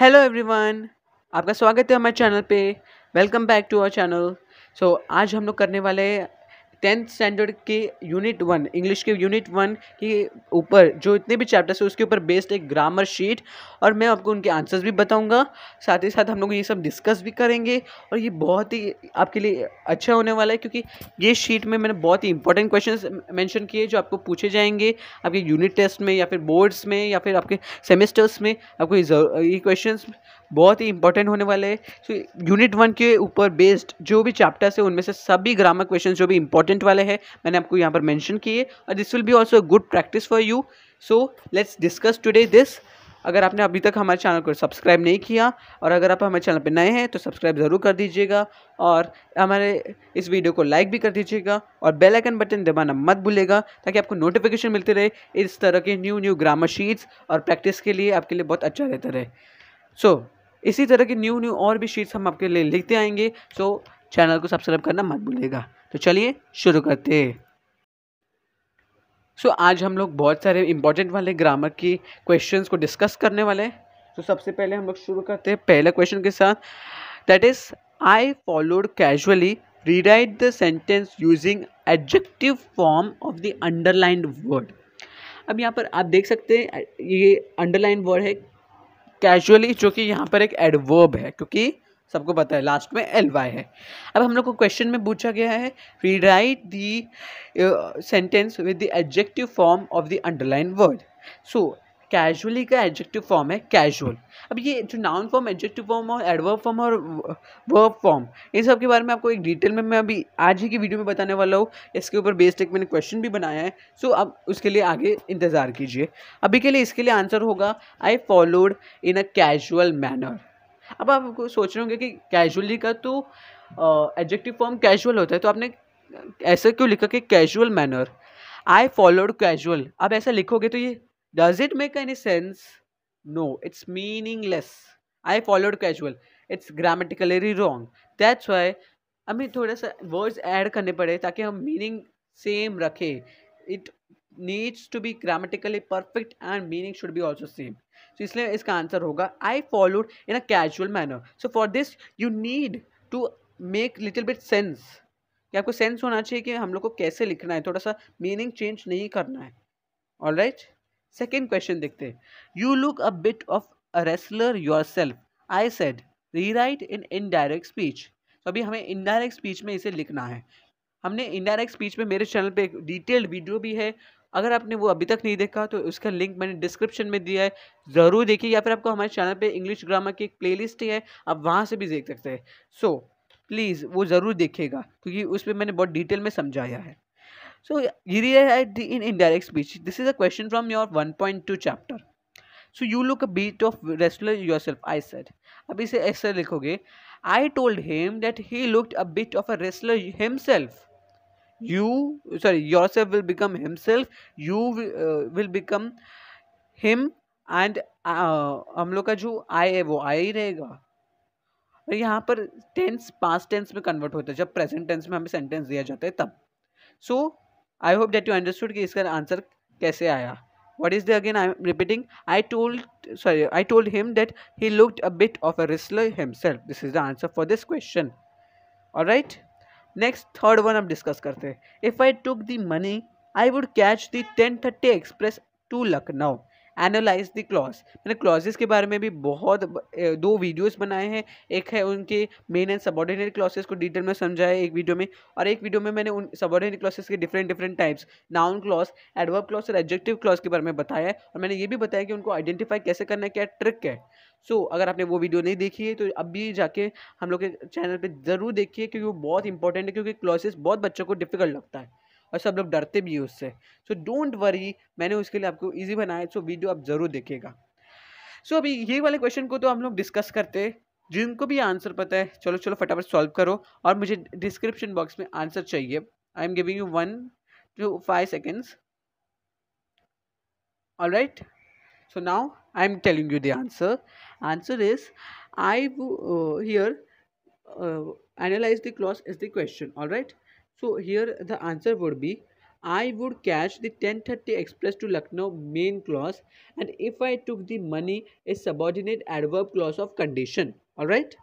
Hello everyone आपका स्वागत है हमारे चैनल पे welcome back to our channel so आज हम लोग करने वाले टेंथ स्टैंडर्ड के यूनिट वन इंग्लिश के यूनिट वन के ऊपर जो इतने भी चैप्टर्स हैं उसके ऊपर बेस्ड एक ग्रामर शीट और मैं आपको उनके आंसर्स भी बताऊंगा साथ ही साथ हम लोग ये सब डिस्कस भी करेंगे और ये बहुत ही आपके लिए अच्छा होने वाला है क्योंकि ये शीट में मैंने बहुत ही इंपॉर्टेंट क्वेश्चन मैंशन किए जो आपको पूछे जाएंगे आपके यूनिट टेस्ट में या फिर बोर्ड्स में या फिर आपके सेमेस्टर्स में आपको ये क्वेश्चन बहुत ही इंपॉर्टेंट होने वाले हैं यूनिट वन के ऊपर बेस्ड जो भी चैप्टर्स है उनमें से सभी ग्रामर क्वेश्चन जो भी इंपॉर्टेंट वाले हैं मैंने आपको यहाँ पर मैंशन किए और this will be also good practice for you so let's discuss today this अगर आपने अभी तक हमारे चैनल को सब्सक्राइब नहीं किया और अगर आप हमारे चैनल पर नए हैं तो सब्सक्राइब ज़रूर कर दीजिएगा और हमारे इस वीडियो को लाइक भी कर दीजिएगा और बेल आइकन बटन दबाना मत भूलेगा ताकि आपको नोटिफिकेशन मिलते रहे इस तरह के न्यू न्यू ग्रामर शीट्स और प्रैक्टिस के लिए आपके लिए बहुत अच्छा रहता रहे सो so, इसी तरह की न्यू न्यू और भी शीट्स हम आपके लिए लिखते आएंगे सो चैनल को सब्सक्राइब करना मत भूलेगा तो चलिए शुरू करते सो so, आज हम लोग बहुत सारे इंपॉर्टेंट वाले ग्रामर की क्वेश्चंस को डिस्कस करने वाले हैं तो सबसे पहले हम लोग शुरू करते हैं पहले क्वेश्चन के साथ that is I followed casually rewrite the sentence using adjective form of the underlined word अब यहाँ पर आप देख सकते हैं ये अंडरलाइन वर्ड है कैजुअली जो कि यहाँ पर एक एडवर्ब है क्योंकि सबको पता है लास्ट में एल वाई है अब हम लोग को क्वेश्चन में पूछा गया है re the sentence with the adjective form of the underline word so casually का एडजेक्टिव फॉर्म है कैजुअल अब ये जो नाउन फॉर्म एडजेक्टिव फॉर्म और एडवर्ब फॉर्म और वर्ब फॉर्म इन सब के बारे में आपको एक डिटेल में मैं अभी आज ही की वीडियो में बताने वाला हूँ इसके ऊपर बेस्ड एक मैंने क्वेश्चन भी बनाया है सो आप उसके लिए आगे इंतज़ार कीजिए अभी के लिए इसके लिए आंसर होगा I followed in a casual manner अब आपको सोच रहे होंगे कि कैजुअली का तो एडजेक्टिव फॉर्म कैजुअल होता है तो आपने ऐसा क्यों लिखा कि casual manner I followed casual अब ऐसा लिखोगे तो ये does it make any sense no it's meaningless i followed casual it's grammatically wrong that's why हमें थोड़ा सा वर्ड्स ऐड करने पड़े ताकि हम मीनिंग सेम रखें it needs to be grammatically perfect and meaning should be also same तो इसलिए इसका आंसर होगा I followed in a casual manner so for this you need to make little bit sense कि आपको sense होना चाहिए कि हम लोग को कैसे लिखना है थोड़ा सा मीनिंग चेंज नहीं करना है all right right? Second question देखते हैं you look a bit of a wrestler yourself I said rewrite in indirect speech तो अभी हमें इनडायरेक्ट स्पीच में इसे लिखना है हमने इनडायरेक्ट स्पीच में मेरे चैनल पे डिटेल्ड वीडियो भी है अगर आपने वो अभी तक नहीं देखा तो उसका लिंक मैंने डिस्क्रिप्शन में दिया है ज़रूर देखिए या फिर आपको हमारे चैनल पे इंग्लिश ग्रामर की एक प्लेलिस्ट है आप वहाँ से भी देख सकते हैं सो so, प्लीज़ वो ज़रूर देखिएगा क्योंकि उसमें मैंने बहुत डिटेल में समझाया है So here I in indirect speech. This is a question from your 1.2 chapter. So you look a bit of wrestler yourself. I said. अब इसे ऐसे लिखोगे. I told him that he looked a bit of a wrestler himself. You sorry yourself will become himself. You uh, will become him and हम लोग का जो आई है वो आई रहेगा और यहाँ पर टेंस पास्ट टेंस में कन्वर्ट होता है जब प्रेजेंट टेंस में हमें सेंटेंस दिया जाता है तब so so, I hope that you understood कि इसका आंसर कैसे आया what is the again I am repeating I told sorry I told him that he looked a bit of a wrestler himself this is the answer for this question और right next third one आप discuss करते हैं if I took the money I would catch the ten thirty express to Lucknow analyse the clause मैंने clauses के बारे में भी बहुत दो वीडियोस बनाए हैं एक है उनके मेन एंड सबॉर्डिनेट क्लॉसेस को डिटेल में समझाया एक वीडियो में और एक वीडियो में मैंने उन सबॉर्डिनेट क्लॉसेस के different different types noun clause adverb clause और एडजेक्टिव क्लॉज के बारे में बताया और मैंने ये भी बताया कि उनको आइडेंटिफाई कैसे करना है क्या ट्रिक है सो so, अगर आपने वो वीडियो नहीं देखी है तो अभी जाके हम लोग के चैनल पर ज़रूर देखिए क्योंकि वो बहुत इंपॉर्टेंट है क्योंकि क्लॉसेस बहुत बच्चों को डिफिकल्ट लगता है और सब लोग डरते भी हैं उससे सो डोंट वरी मैंने उसके लिए आपको ईजी बनाया सो वीडियो आप ज़रूर देखिएगा सो so, अभी ये वाले क्वेश्चन को तो हम लोग डिस्कस करते जिनको भी आंसर पता है चलो चलो फटाफट सॉल्व करो और मुझे डिस्क्रिप्शन बॉक्स में आंसर चाहिए I am giving you one two five seconds all right so now I am telling you the answer answer is I here analyse the clause is the question all right So here the answer would be I would catch the 10:30 express to Lucknow main clause and if I took the money a subordinate adverb clause of condition all right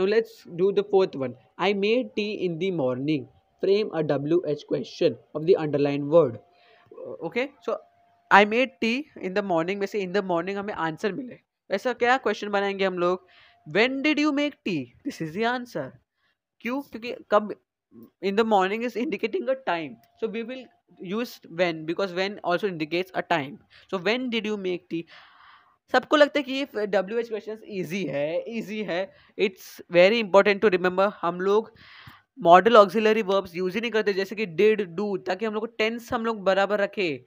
now let's do the fourth one I made tea in the morning frame a wh question of the underlined word uh, okay so I made tea in the morning. वैसे in the morning, I answer मिले वैसा क्या question बनाएंगे हम लोग When did you make tea? This is the answer. क्यों क्योंकि कब in the morning is indicating a time so we will use when because when also indicates a time so when did you make tea सबको लगता है कि ये W H question easy है easy है it's very important to remember हम लोग modal auxiliary verbs use ही नहीं करते जैसे कि डिड डू ताकि हम लोग को टेंस हम लोग बराबर रखें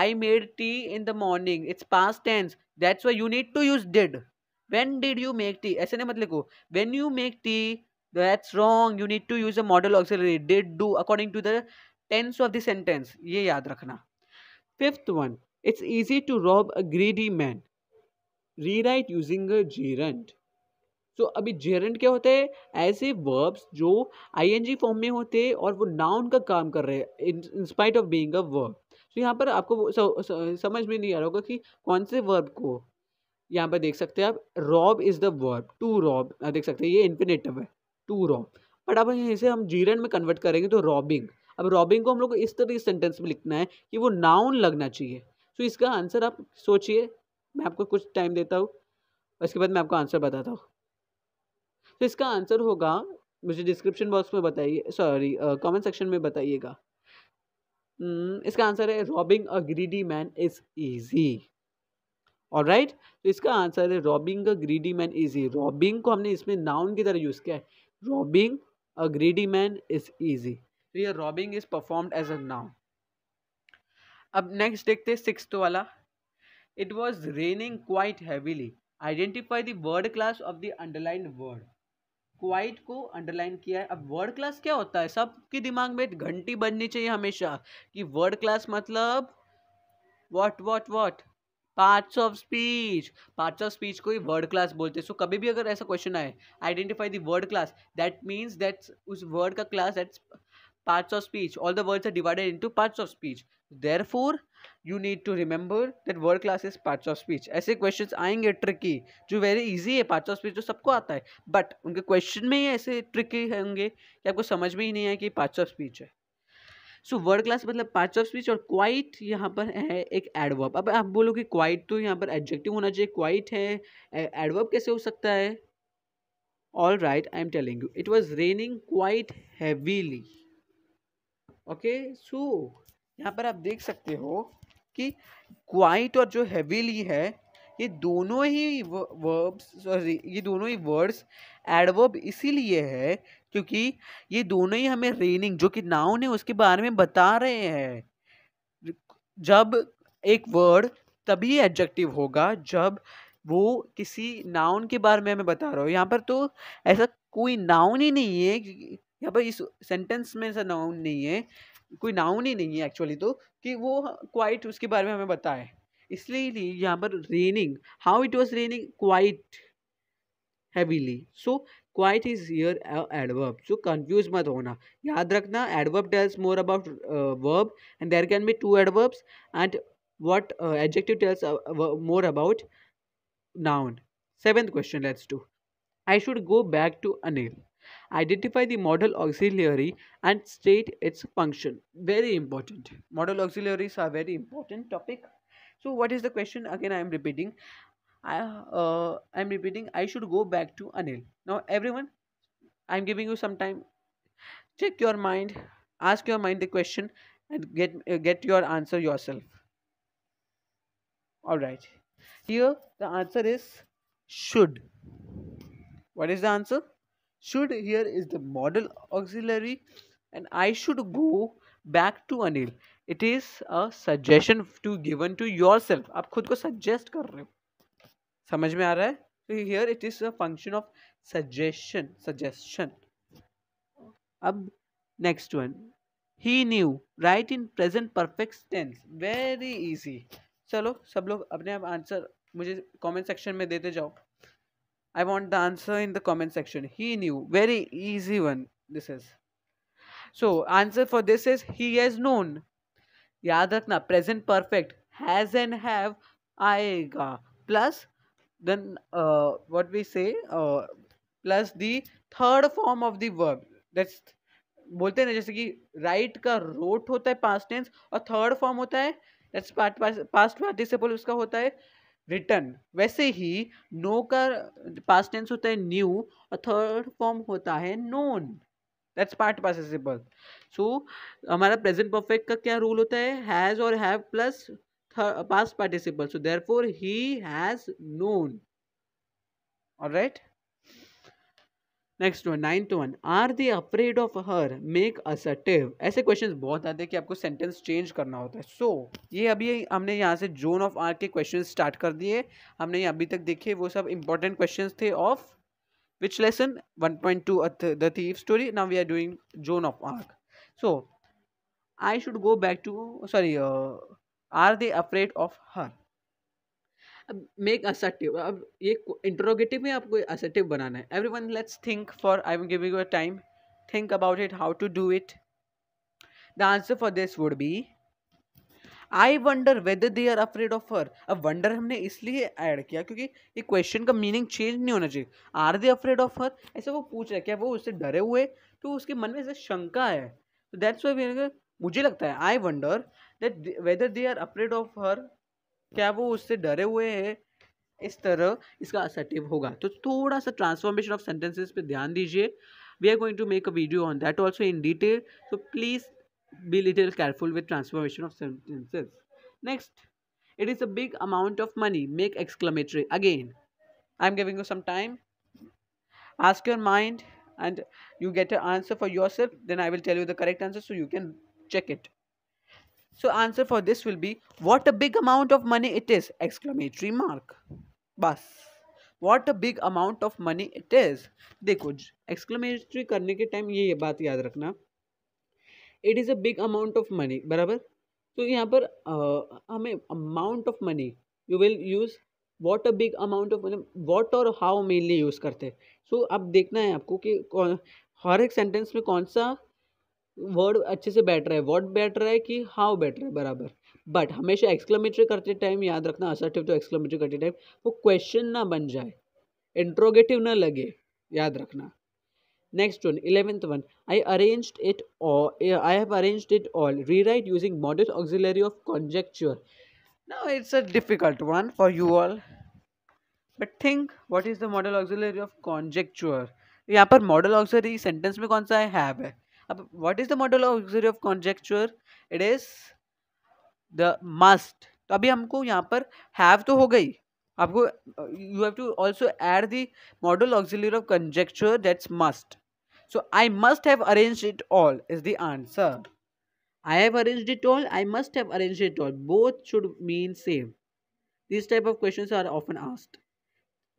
I made tea in the morning it's past tense that's why you need to use did when did you make tea ऐसे नहीं मत लिखो when you make tea that's wrong you need to use a modal auxiliary did do according to the tense of the sentence ये याद रखना fifth one it's easy to rob a greedy man rewrite using a gerund तो so, अभी gerund क्या होते हैं ऐसे verbs जो आईएनजी फॉर्म में होते हैं और वो नाउन का काम कर रहे हैं in spite of being a verb तो यहाँ पर आपको समझ में नहीं आ रहा होगा कि कौन से वर्ब को यहाँ पर देख सकते हैं आप rob is the verb to rob देख सकते हैं ये इन्फिनेटिव है टू रॉम बट अब यहीं से हम जीरन में कन्वर्ट करेंगे तो रॉबिंग अब रॉबिंग को हम लोग को इस तरह सेंटेंस में लिखना है कि वो नाउन लगना चाहिए तो इसका आंसर आप सोचिए मैं आपको कुछ टाइम देता हूँ इसके बाद मैं आपको आंसर बताता हूँ तो इसका आंसर होगा मुझे डिस्क्रिप्शन बॉक्स में बताइए सॉरी कमेंट सेक्शन में बताइएगा hmm, इसका आंसर है robbing a greedy man is easy और राइट तो इसका आंसर है robbing a greedy man easy robbing को हमने इसमें नाउन की तरह यूज़ किया है robbing a greedy man is easy तो ये robbing is performed as a noun अब नेक्स्ट देखते हैं सिक्स वाला it was raining quite heavily identify the word class of the underline word quite को अंडरलाइन किया है अब वर्ड क्लास क्या होता है सबके दिमाग में घंटी बननी चाहिए हमेशा कि वर्ड क्लास मतलब what what what parts of speech parts of speech को ही वर्ड क्लास बोलते हैं सो कभी भी अगर ऐसा क्वेश्चन आए identify the word class that means that उस वर्ड का class that's parts of speech all the words are divided into parts of speech therefore you need to remember that word class is parts of speech ऐसे question आएंगे tricky जो very easy है parts of speech जो सबको आता है but उनके question में ही ऐसे ट्रिकी होंगे कि आपको समझ में ही नहीं है कि पार्ट्स ऑफ स्पीच है सो वर्ड क्लास मतलब पार्ट्स ऑफ स्पीच और क्वाइट यहाँ पर है एक एडवर्ब अब आप बोलोगे क्वाइट तो यहाँ पर एडजेक्टिव होना चाहिए क्वाइट है एडवर्ब कैसे हो सकता है all right I am telling you it was raining quite heavily okay so यहाँ पर आप देख सकते हो कि क्वाइट और जो हैवीली है ये दोनों ही वर्ब्स सॉरी ये दोनों ही वर्ड्स एडवर्ब इसीलिए है क्योंकि ये दोनों ही हमें रेनिंग जो कि नाउन है उसके बारे में बता रहे हैं जब एक वर्ड तभी एडजेक्टिव होगा जब वो किसी नाउन के बारे में हमें बता रहा हो यहाँ पर तो ऐसा कोई नाउन ही नहीं है यहाँ पर इस सेंटेंस में ऐसा नाउन नहीं है कोई नाउन ही नहीं है एक्चुअली तो कि वो क्वाइट उसके बारे में हमें बताए इसलिए यहाँ पर raining how it was raining quite heavily so quite is here adverb so confuse mat hona yaad rakna adverb tells more about uh, verb and there can be two adverbs and what uh, adjective tells uh, uh more about noun seventh question let's do i should go back to anil identify the modal auxiliary and state its function very important modal auxiliaries are very important topic so what is the question again i am repeating I uh, I'm repeating. I should go back to Anil. Now, everyone, I'm giving you some time. Check your mind. Ask your mind the question and get uh, get your answer yourself. All right. Here the answer is should. What is the answer? Should here is the modal auxiliary, and I should go back to Anil. It is a suggestion to given to yourself. You are suggesting suggest समझ में आ रहा है तो here it is a function of suggestion suggestion अब next one he knew write in present perfect tense very easy चलो सब लोग अपने आप आंसर मुझे कमेंट सेक्शन में देते जाओ I want the answer in the comment section he knew very easy one this is so answer for this is he has known याद रखना present perfect has and have आएगा plus then uh, what we say uh, plus the third form of the verb that's बोलते हैं ना जैसे कि right का रोट होता है पास्ट टेंस और थर्ड फॉर्म होता है दैट्स पार्ट पास्ट पार्टिसिपल उसका होता है रिटर्न वैसे ही नो का पास्ट टेंस होता है न्यू और थर्ड फॉर्म होता है known that's part participle so हमारा प्रेजेंट परफेक्ट का क्या रूल होता है हैज़ और have plus Uh, past participle so therefore he has known all right next one ninth one are they afraid of her make assertive ऐसे questions बहुत आते हैं कि आपको सेंटेंस चेंज करना होता है सो so, ये अभी हमने यहाँ से जोन ऑफ आर के क्वेश्चन स्टार्ट कर दिए हमने अभी तक देखे वो सब इंपॉर्टेंट क्वेश्चंस थे of which lesson 1.2 point two the thief story now we are doing Joan of Arc so I should go back to sorry are they afraid of her अब मेक असर्टिव अब ये interrogative में आपको assertive बनाना है everyone let's think for I am giving you time think about it how to do it the answer for this would be I wonder whether they are afraid of her अब wonder हमने इसलिए add किया क्योंकि ये question का meaning change नहीं होना चाहिए are they afraid of her ऐसा वो पूछ रहे क्या वो उससे डरे हुए तो उसके मन में ऐसे शंका है तो दैट्स वाई मुझे लगता है I wonder that whether they are afraid of her क्या वो उससे डरे हुए हैं इस तरह इसका असर्टिव होगा तो थोड़ा सा ट्रांसफॉर्मेशन ऑफ सेंटेंसेस पे ध्यान दीजिए we are going to make a video on that also in detail so please be little careful with transformation of sentences next it is a big amount of money make exclamatory again I am giving you some time ask your mind and you get a answer for yourself then I will tell you the correct answer so you can check it So answer for this will be what a big amount of money it is exclamatory mark. बस what a big amount of money it is देखो exclamatory करने के time ये बात याद रखना it is a big amount of money बराबर तो यहाँ पर आ, हमें amount of money you will use what a big amount of money what और हाउ मेनली यूज़ करते हैं सो so, अब देखना है आपको कि कौन हर एक सेंटेंस में कौन सा वर्ड अच्छे से बैठ रहा है वॉट बैठ रहा है कि हाउ बैठ रहा है बराबर बट हमेशा एक्सक्लेमेटरी करते टाइम याद रखना असर्टिव तो एक्सक्लेमेटरी करते टाइम वो क्वेश्चन ना बन जाए इंट्रोगेटिव ना लगे याद रखना next one eleventh one I arrange it I have arrange it all rewrite using modal auxiliary of conjecture ना it's a difficult one for you all but think what is the modal auxiliary of conjecture यहाँ पर model auxiliary sentence में कौन सा है have है what is the model of auxiliary of conjecture it is the must तो अभी हमको यहाँ पर have तो हो गई आपको you have to also add the modal auxiliary of conjecture that's must so i must have arranged it all is the answer i have arranged it all i must have arranged it all both should mean same these type of questions are often asked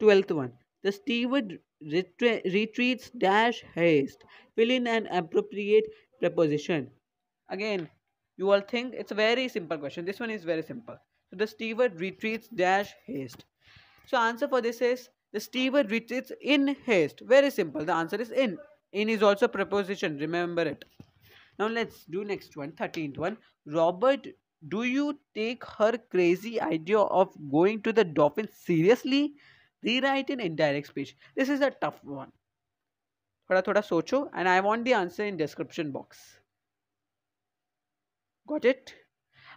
12th one the steward retreats dash haste fill in an appropriate preposition again you all think it's a very simple question this one is very simple so the steward retreats dash haste so answer for this is the steward retreats in haste very simple the answer is in in is also preposition remember it now let's do next one 13th one robert do you take her crazy idea of going to the dolphin seriously rewrite in indirect speech this is a tough one थोड़ा थोड़ा सोचो and I want the answer in description box got it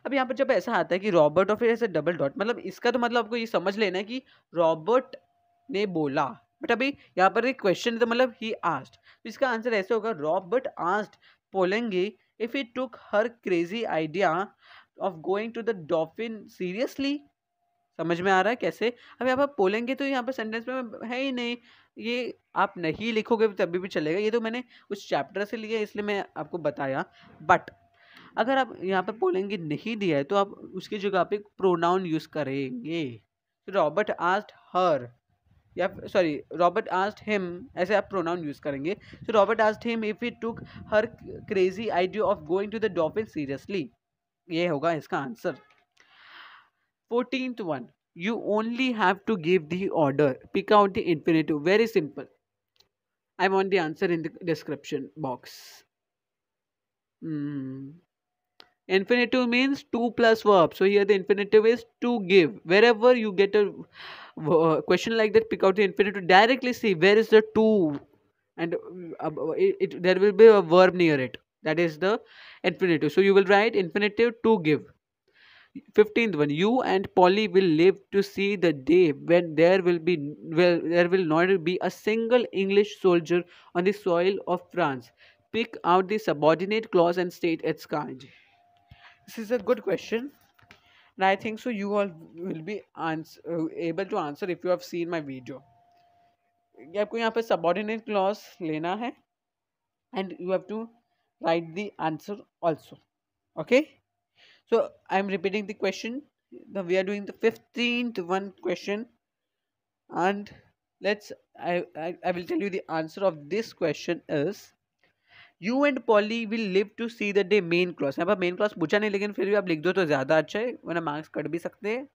अब यहाँ पर जब ऐसा आता है कि रॉबर्ट और फिर ऐसे डबल डॉट मतलब इसका तो मतलब आपको ये समझ लेना है कि रॉबर्ट ने बोला बट अभी यहाँ पर एक क्वेश्चन तो मतलब ही आस्ट तो इसका आंसर ऐसे होगा Robert asked Polly if he took her crazy idea of going to the dolphin seriously समझ में आ रहा है कैसे अब यहाँ पर बोलेंगे तो यहाँ पर सेंटेंस में है ही नहीं ये आप नहीं लिखोगे तो तभी भी चलेगा ये तो मैंने उस चैप्टर से लिया इसलिए मैं आपको बताया बट अगर आप यहाँ पर बोलेंगे नहीं दिया है तो आप उसकी जगह पे प्रोनाउन यूज़ करेंगे रॉबर्ट आस्ट हर या सॉरी रॉबर्ट आस्ट हिम ऐसे आप प्रोनाउन यूज़ करेंगे so Robert asked him if he took her crazy idea of going to the dolphin seriously ये होगा इसका answer 14th one you only have to give the order pick out the infinitive very simple i want the answer in the description box mm. infinitive means 2 plus verb so here the infinitive is to give wherever you get a question like that pick out the infinitive directly see where is the to and it, it, there will be a verb near it that is the infinitive so you will write infinitive to give 15th one you and polly will live to see the day when there will be well there will not be a single english soldier on the soil of france pick out the subordinate clause and state its kind this is a good question and i think so you all will be answer, uh, able to answer if you have seen my video You have to subordinate subordinate clause. Lena, and you have to write the answer also. Okay. So I'm repeating the question. We are doing the 15th one question. And let's, I, I, I will tell you the answer of this question is, you and Polly will live to see the day main clause. I have main cross, but you can write it when marks cut bhi sakte.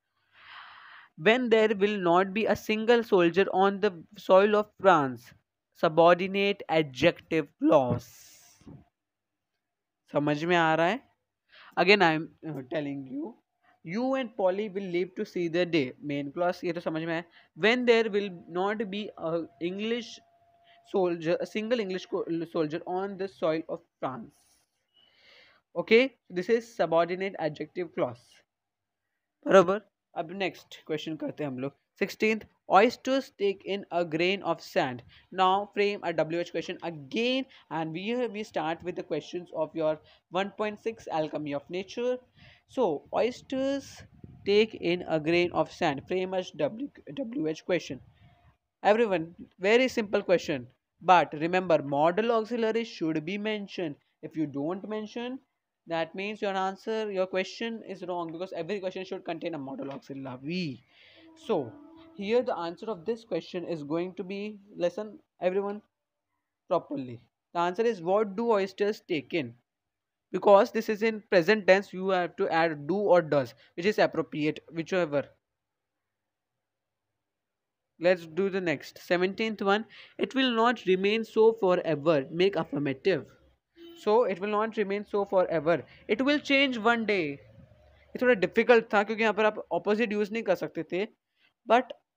When there will not be a single soldier on the soil of France. Subordinate adjective clause. Samaj mein aa raha again I am telling you you and Polly will live to see the day main class ये तो समझ में आया when there will not be English soldier single English soldier on the soil of France okay this is subordinate adjective clause बराबर अब next question करते हैं हम लोग Sixteenth, oysters take in a grain of sand. Now frame a WH question again and we, we start with the questions of your 1.6 alchemy of nature. So oysters take in a grain of sand. Frame a WH question. Everyone, very simple question. But remember model auxiliary should be mentioned. If you don't mention, that means your answer, your question is wrong because every question should contain a model auxiliary. So here the answer of this question is going to be listen everyone properly the answer is what do oysters take in because this is in present tense you have to add do or does which is appropriate whichever let's do the next 17th one it will not remain so forever make affirmative so it will not remain so forever it will change one day It was a difficult क्योंकि यहाँ पर आप opposite use नहीं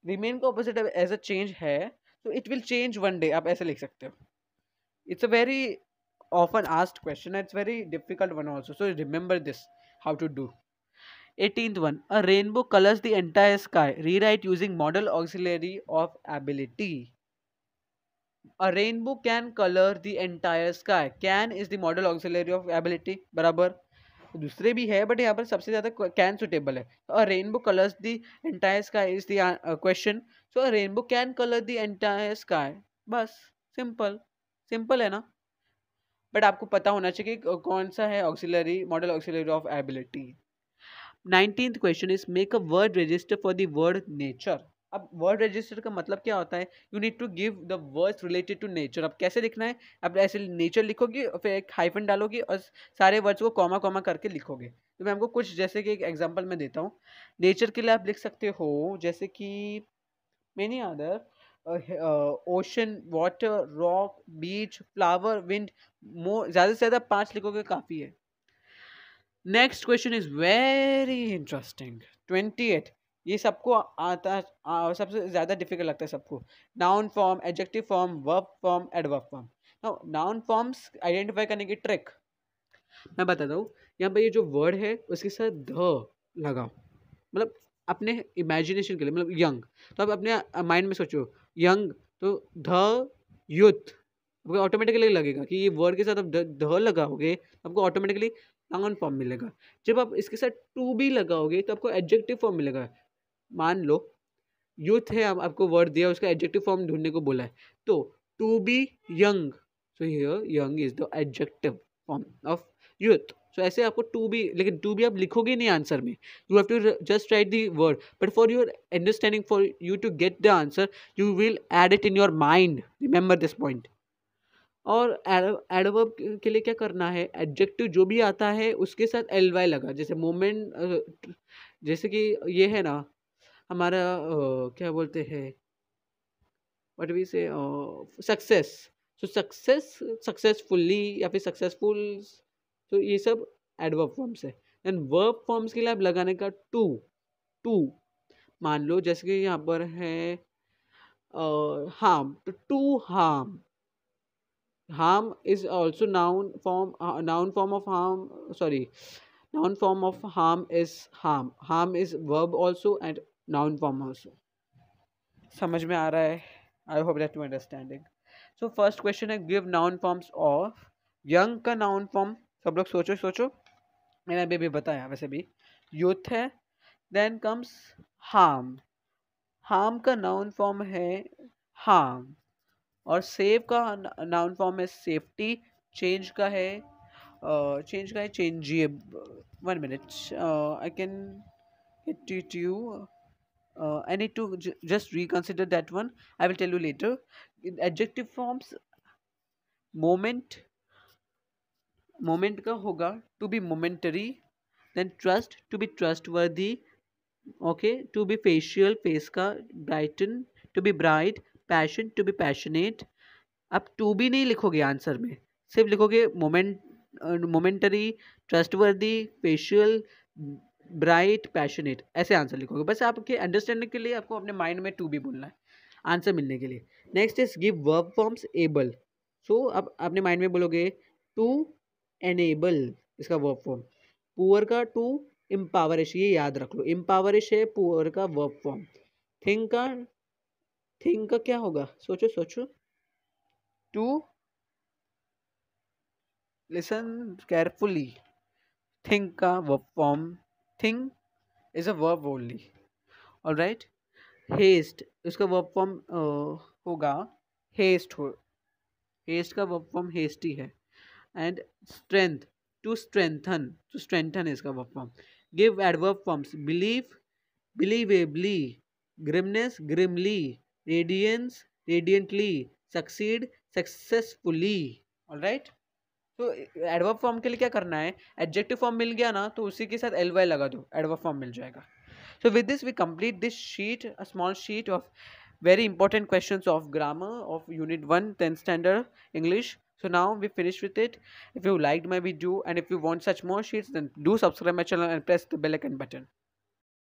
remain का opposite as a change है तो it will change one day आप ऐसे लिख सकते हो it's a very often asked question it's very difficult one also so remember this how to do eighteen one a rainbow colours the entire sky rewrite using modal auxiliary of ability a rainbow can color the entire sky can is the model auxiliary of ability बराबर दूसरे भी है but यहाँ पर सबसे ज़्यादा can suitable है और rainbow colours the entire sky is the question so rainbow can colour the entire sky बस सिंपल सिंपल है ना बट आपको पता होना चाहिए कि कौन सा है auxiliary modal auxiliary of ability nineteen question is make a word register for the word nature अब वर्ड रजिस्टर का मतलब क्या होता है you need to give the words related to nature अब कैसे लिखना है अब ऐसे नेचर लिखोगे और फिर एक हाइफन डालोगे और सारे वर्ड्स को कॉमा कॉमा करके लिखोगे तो मैं आपको कुछ जैसे कि एक एग्जांपल मैं देता हूँ नेचर के लिए आप लिख सकते हो जैसे कि many other ocean water rock beach flower wind more ज़्यादा से ज़्यादा पाँच लिखोगे काफ़ी है next question is very interesting twenty eight ये सबको आता आ, सबसे ज़्यादा डिफिकल्ट लगता है सबको noun form adjective form verb form adverb form noun forms identify करने की ट्रिक मैं बताता हूँ यहाँ पर ये जो वर्ड है उसके साथ ध लगाओ मतलब अपने इमेजिनेशन के लिए मतलब यंग तो आप अपने माइंड में सोचो यंग तो ध यूथ आपको ऑटोमेटिकली लगेगा कि ये वर्ड के साथ आप ध लगाओगे तो आपको ऑटोमेटिकली नाउन फॉर्म मिलेगा जब आप इसके साथ टू भी लगाओगे तो आपको एडजेक्टिव फॉर्म मिलेगा मान लो यूथ है आपको वर्ड दिया उसका एडजेक्टिव फॉर्म ढूंढने को बोला है तो to be young so here young is the adjective form of youth so ऐसे आपको टू बी लेकिन टू बी आप लिखोगे नहीं आंसर में you have to just write the word but for your understanding for you to get the answer you will add it in your mind remember this point और adverb के लिए क्या करना है एडजेक्टिव जो भी आता है उसके साथ एल वाई लगा जैसे मोमेंट जैसे कि ये है ना हमारा क्या बोलते हैं what we say success so success successfully या फिर सक्सेसफुल तो ये सब एडवर्ब फॉर्म्स है देन वर्ब फॉर्म्स के लिए आप लगाने का टू टू मान लो जैसे कि यहाँ पर है हार्म तो to harm harm is also noun form noun form of harm sorry noun form of harm is harm harm is verb also and form है उसमें समझ में आ रहा है I hope that you understanding so first question है give noun forms of young का noun form सब लोग सोचो सोचो मैंने अभी अभी बताया वैसे भी यूथ है देन कम्स हार्म हार्म का नाउन फॉर्म है हार्म और सेव का नाउन फॉर्म है सेफ्टी चेंज का है चेंज uh, का है change one minute I can it you uh, I need to just reconsider that one. I will tell you later. In adjective forms moment moment ka hoga to be momentary then trust to be trustworthy okay to be facial face ka brighten to be bright passion to be passionate अब to be नहीं लिखोगे answer में सिर्फ लिखोगे moment momentary trustworthy facial bright passionate ऐसे answer लिखोगे बस आपके अंडरस्टैंडिंग के लिए आपको अपने माइंड में टू भी बोलना है आंसर मिलने के लिए next is give verb forms able so आप अपने माइंड में बोलोगे टू एनेबल इसका वर्क फॉर्म पुअर का टू एम्पावरिश ये याद रख लो एम्पावरिश है पुअर का वर्क फॉर्म थिंक का थिंक का क्या होगा सोचो सोचो टू लिसन केयरफुली थिंक का verb form think is a verb only और राइट हेस्ट उसका वर्ब फॉर्म होगा हेस्ट हो हेस्ट का वर्ब फॉर्म हेस्टी है and strength to strengthen to strengthen है इसका verb form give adverb forms believe believably grimness grimly radiance radiantly succeed successfully all right तो adverb form के लिए क्या करना है एडजेक्टिव फॉर्म मिल गया ना तो उसी के साथ एल वाई लगा दो एडवर्ब फॉर्म मिल जाएगा so with this we complete this sheet a small sheet of very important question of grammar of unit one tenth standard English so now we finish with it if you like my video and if you want such more sheets do subscribe my channel and press the bell bell icon button